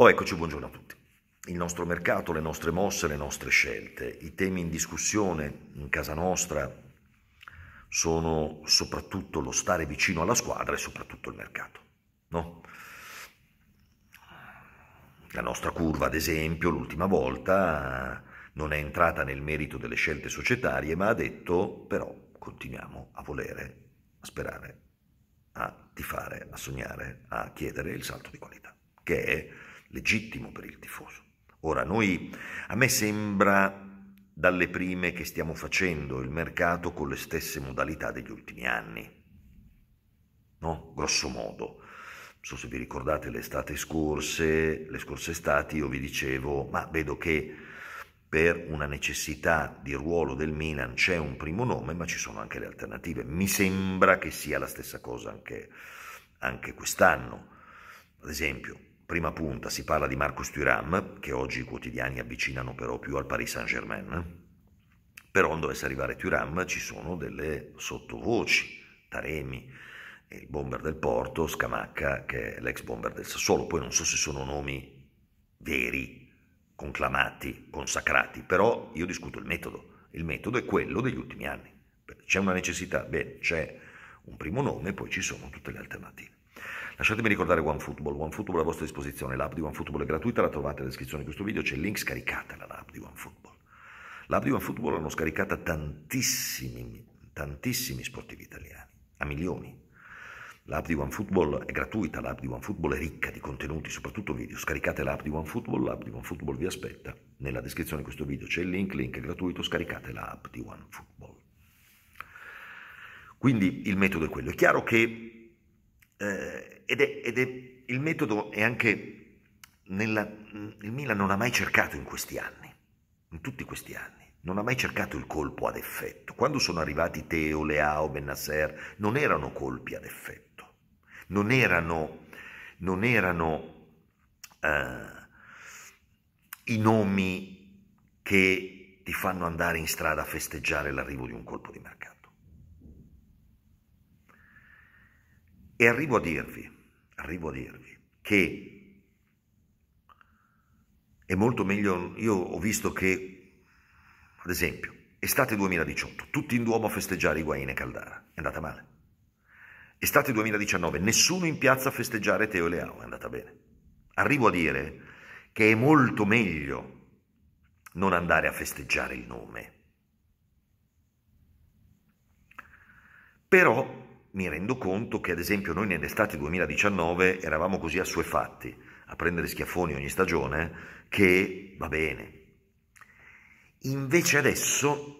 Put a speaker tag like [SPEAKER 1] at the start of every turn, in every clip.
[SPEAKER 1] Oh, eccoci, buongiorno a tutti. Il nostro mercato, le nostre mosse, le nostre scelte, i temi in discussione in casa nostra sono soprattutto lo stare vicino alla squadra e soprattutto il mercato. No? La nostra curva, ad esempio, l'ultima volta non è entrata nel merito delle scelte societarie, ma ha detto però continuiamo a volere, a sperare, a tifare, a sognare, a chiedere il salto di qualità, che è legittimo per il tifoso. Ora, noi, a me sembra dalle prime che stiamo facendo il mercato con le stesse modalità degli ultimi anni. No? Grosso modo. Non so se vi ricordate le estate scorse, le scorse estati io vi dicevo, ma vedo che per una necessità di ruolo del Milan c'è un primo nome, ma ci sono anche le alternative. Mi sembra che sia la stessa cosa anche, anche quest'anno. Ad esempio, prima punta si parla di Marcus Thuram, che oggi i quotidiani avvicinano però più al Paris Saint-Germain. Però non dovesse arrivare Thuram ci sono delle sottovoci, Taremi, il bomber del Porto, Scamacca, che è l'ex bomber del Sassuolo. Poi non so se sono nomi veri, conclamati, consacrati, però io discuto il metodo. Il metodo è quello degli ultimi anni. C'è una necessità, bene, c'è un primo nome, poi ci sono tutte le alternative. Lasciatemi ricordare OneFootball, OneFootball è a vostra disposizione, l'app di OneFootball è gratuita, la trovate nella descrizione di questo video, c'è il link, scaricatela l'app di OneFootball. L'app di OneFootball l'hanno scaricata tantissimi, tantissimi sportivi italiani, a milioni. L'app di OneFootball è gratuita, l'app di OneFootball è ricca di contenuti, soprattutto video. Scaricate l'app di OneFootball, l'app di OneFootball vi aspetta. Nella descrizione di questo video c'è il link, link è gratuito, scaricate l'app di OneFootball. Quindi il metodo è quello. È chiaro che eh, ed, è, ed è, il metodo è anche nella, il Milan non ha mai cercato in questi anni, in tutti questi anni, non ha mai cercato il colpo ad effetto. Quando sono arrivati Teo, Leao, Benasser, non erano colpi ad effetto, non erano, non erano eh, i nomi che ti fanno andare in strada a festeggiare l'arrivo di un colpo di mercato. E arrivo a dirvi, arrivo a dirvi che è molto meglio, io ho visto che, ad esempio, estate 2018, tutti in Duomo a festeggiare Higuain e Caldara, è andata male. Estate 2019, nessuno in piazza a festeggiare Teo e Leao, è andata bene. Arrivo a dire che è molto meglio non andare a festeggiare il nome. Però mi rendo conto che ad esempio noi nell'estate 2019 eravamo così assuefatti a prendere schiaffoni ogni stagione che va bene. Invece adesso,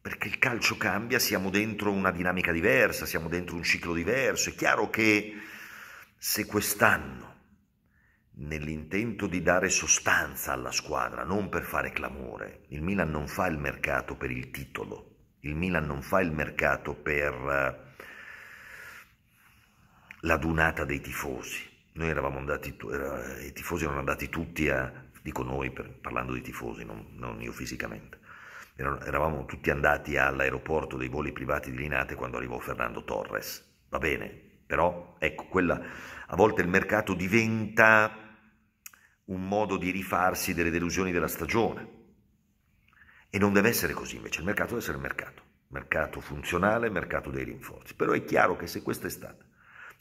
[SPEAKER 1] perché il calcio cambia, siamo dentro una dinamica diversa, siamo dentro un ciclo diverso. È chiaro che se quest'anno, nell'intento di dare sostanza alla squadra, non per fare clamore, il Milan non fa il mercato per il titolo, il Milan non fa il mercato per eh, la dunata dei tifosi. Noi eravamo andati, era, i tifosi erano andati tutti a, dico noi per, parlando di tifosi, non, non io fisicamente, erano, eravamo tutti andati all'aeroporto dei voli privati di Linate quando arrivò Fernando Torres. Va bene, però ecco, quella, a volte il mercato diventa un modo di rifarsi delle delusioni della stagione. E non deve essere così invece, il mercato deve essere il mercato, mercato funzionale, mercato dei rinforzi. Però è chiaro che se quest'estate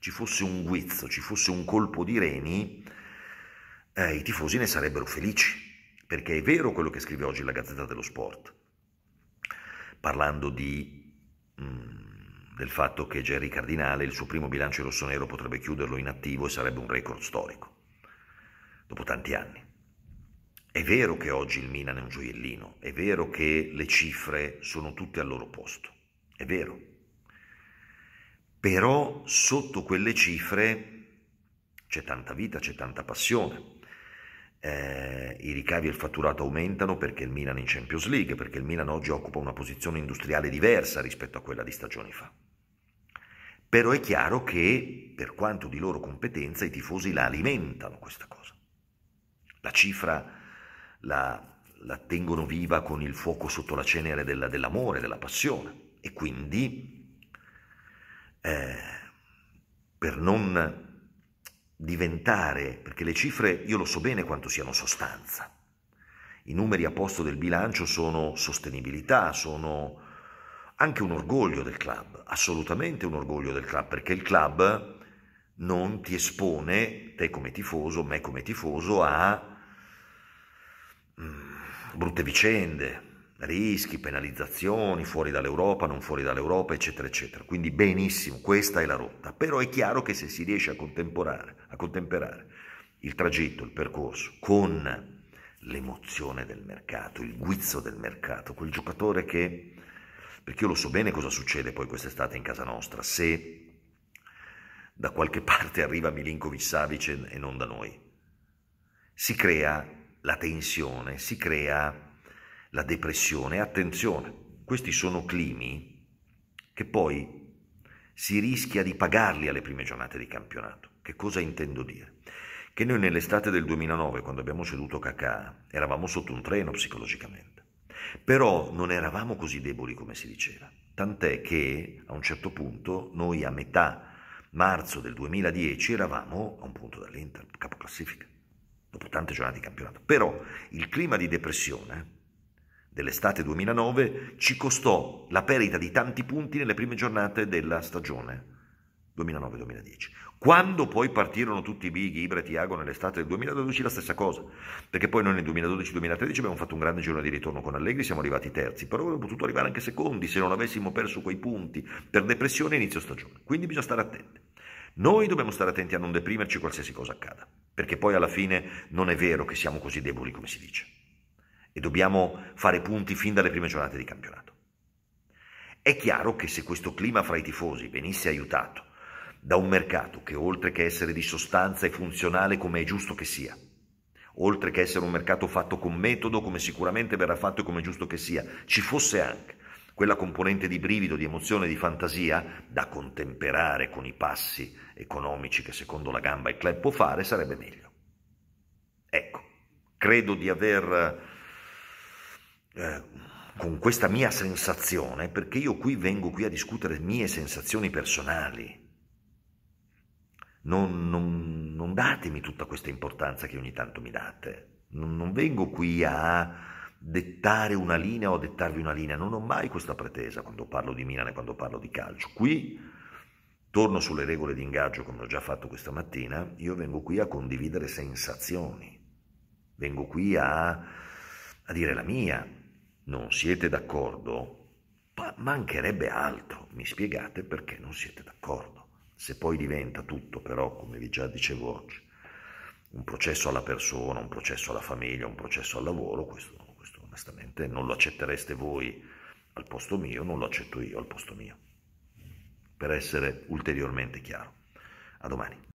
[SPEAKER 1] ci fosse un guizzo, ci fosse un colpo di reni, eh, i tifosi ne sarebbero felici, perché è vero quello che scrive oggi la Gazzetta dello Sport, parlando di, mh, mm, del fatto che Gerry Cardinale, il suo primo bilancio rossonero, potrebbe chiuderlo inattivo e sarebbe un record storico, dopo tanti anni. È vero che oggi il Milan è un gioiellino, è vero che le cifre sono tutte al loro posto, è vero, però sotto quelle cifre c'è tanta vita, c'è tanta passione. Eh, I ricavi e il fatturato aumentano perché il Milan in Champions League, perché il Milan oggi occupa una posizione industriale diversa rispetto a quella di stagioni fa. Però è chiaro che, per quanto di loro competenza, i tifosi la alimentano questa cosa. La cifra la, la tengono viva con il fuoco sotto la cenere della, dell'amore, della passione. E quindi eh, per non diventare, perché le cifre io lo so bene quanto siano sostanza. I numeri a posto del bilancio sono sostenibilità, sono anche un orgoglio del club, assolutamente un orgoglio del club, perché il club non ti espone, te come tifoso, me come tifoso, a mm, brutte vicende, rischi, penalizzazioni, fuori dall'Europa, non fuori dall'Europa, eccetera, eccetera. Quindi benissimo, questa è la rotta. Però è chiaro che se si riesce a, a contemperare il tragitto, il percorso, con l'emozione del mercato, il guizzo del mercato, quel giocatore che, perché io lo so bene cosa succede poi quest'estate in casa nostra, se da qualche parte arriva Milinkovic Savic e non da noi, si crea la tensione, si crea la depressione, attenzione, questi sono climi che poi si rischia di pagarli alle prime giornate di campionato. Che cosa intendo dire? Che noi nell'estate del 2009, quando abbiamo ceduto Kakà, eravamo sotto un treno psicologicamente. Però non eravamo così deboli come si diceva. Tant'è che a un certo punto noi a metà marzo del 2010 eravamo a un punto dall'Inter, capoclassifica, dopo tante giornate di campionato. Però il clima di depressione dell'estate 2009 ci costò la perdita di tanti punti nelle prime giornate della stagione 2009-2010. Quando poi partirono tutti i Big, Ibra e Tiago nell'estate del 2012 la stessa cosa, perché poi noi nel 2012-2013 abbiamo fatto un grande giro di ritorno con Allegri, siamo arrivati terzi, però avremmo potuto arrivare anche secondi se non avessimo perso quei punti per depressione inizio stagione, quindi bisogna stare attenti. Noi dobbiamo stare attenti a non deprimerci qualsiasi cosa accada, perché poi alla fine non è vero che siamo così deboli come si dice e dobbiamo fare punti fin dalle prime giornate di campionato. È chiaro che se questo clima fra i tifosi venisse aiutato da un mercato che oltre che essere di sostanza e funzionale come è giusto che sia, oltre che essere un mercato fatto con metodo come sicuramente verrà fatto e come è giusto che sia, ci fosse anche quella componente di brivido, di emozione, di fantasia da contemperare con i passi economici che secondo la gamba il club può fare, sarebbe meglio. Ecco, credo di aver eh, con questa mia sensazione, perché io qui vengo qui a discutere mie sensazioni personali. Non, non, non datemi tutta questa importanza che ogni tanto mi date. Non, non vengo qui a dettare una linea o a dettarvi una linea. Non ho mai questa pretesa quando parlo di Milan e quando parlo di calcio. Qui torno sulle regole di ingaggio come ho già fatto questa mattina. Io vengo qui a condividere sensazioni. Vengo qui a, a dire la mia, non siete d'accordo, mancherebbe altro. Mi spiegate perché non siete d'accordo. Se poi diventa tutto però, come vi già dicevo oggi, un processo alla persona, un processo alla famiglia, un processo al lavoro, questo, questo onestamente non lo accettereste voi al posto mio, non lo accetto io al posto mio. Per essere ulteriormente chiaro. A domani.